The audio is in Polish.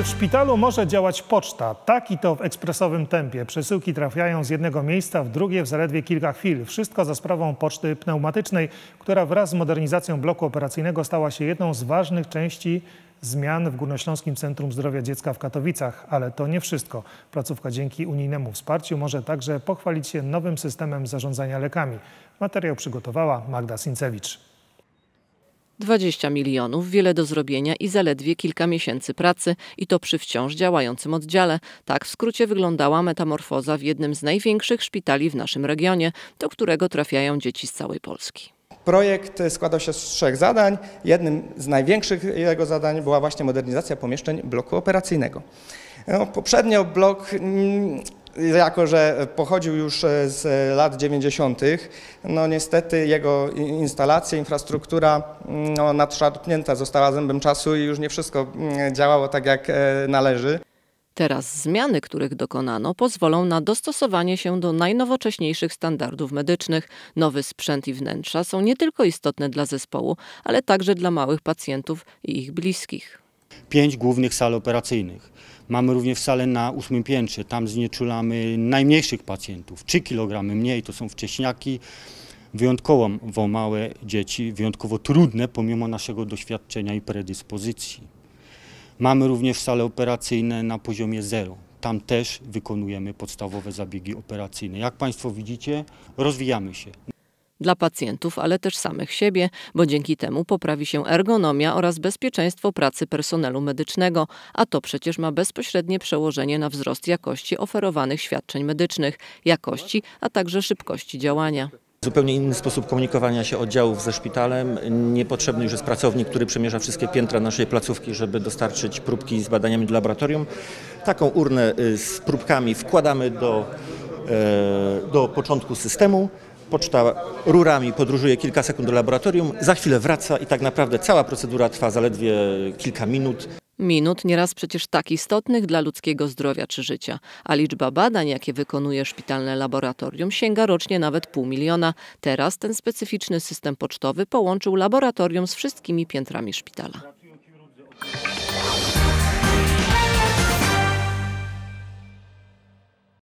w szpitalu może działać poczta, tak i to w ekspresowym tempie. Przesyłki trafiają z jednego miejsca w drugie w zaledwie kilka chwil. Wszystko za sprawą poczty pneumatycznej, która wraz z modernizacją bloku operacyjnego stała się jedną z ważnych części zmian w Górnośląskim Centrum Zdrowia Dziecka w Katowicach. Ale to nie wszystko. Placówka dzięki unijnemu wsparciu może także pochwalić się nowym systemem zarządzania lekami. Materiał przygotowała Magda Sincewicz. 20 milionów, wiele do zrobienia i zaledwie kilka miesięcy pracy, i to przy wciąż działającym oddziale. Tak w skrócie wyglądała metamorfoza w jednym z największych szpitali w naszym regionie, do którego trafiają dzieci z całej Polski. Projekt składał się z trzech zadań. Jednym z największych jego zadań była właśnie modernizacja pomieszczeń bloku operacyjnego. No, poprzednio blok mm, jako że pochodził już e, z e, lat 90., no niestety jego instalacja, infrastruktura mm, no, nadszarpnięta została zębem czasu i już nie wszystko mm, działało tak jak e, należy. Teraz zmiany, których dokonano, pozwolą na dostosowanie się do najnowocześniejszych standardów medycznych. Nowy sprzęt i wnętrza są nie tylko istotne dla zespołu, ale także dla małych pacjentów i ich bliskich. Pięć głównych sal operacyjnych Mamy również salę na ósmym piętrze, tam znieczulamy najmniejszych pacjentów, 3 kg mniej, to są wcześniaki, wyjątkowo małe dzieci, wyjątkowo trudne pomimo naszego doświadczenia i predyspozycji. Mamy również sale operacyjne na poziomie zero. Tam też wykonujemy podstawowe zabiegi operacyjne. Jak Państwo widzicie, rozwijamy się dla pacjentów, ale też samych siebie, bo dzięki temu poprawi się ergonomia oraz bezpieczeństwo pracy personelu medycznego, a to przecież ma bezpośrednie przełożenie na wzrost jakości oferowanych świadczeń medycznych, jakości, a także szybkości działania. Zupełnie inny sposób komunikowania się oddziałów ze szpitalem. Niepotrzebny już jest pracownik, który przemierza wszystkie piętra naszej placówki, żeby dostarczyć próbki z badaniami do laboratorium. Taką urnę y, z próbkami wkładamy do, e, do początku systemu. Poczta rurami podróżuje kilka sekund do laboratorium, za chwilę wraca i tak naprawdę cała procedura trwa zaledwie kilka minut. Minut nieraz przecież tak istotnych dla ludzkiego zdrowia czy życia, a liczba badań, jakie wykonuje szpitalne laboratorium, sięga rocznie nawet pół miliona. Teraz ten specyficzny system pocztowy połączył laboratorium z wszystkimi piętrami szpitala.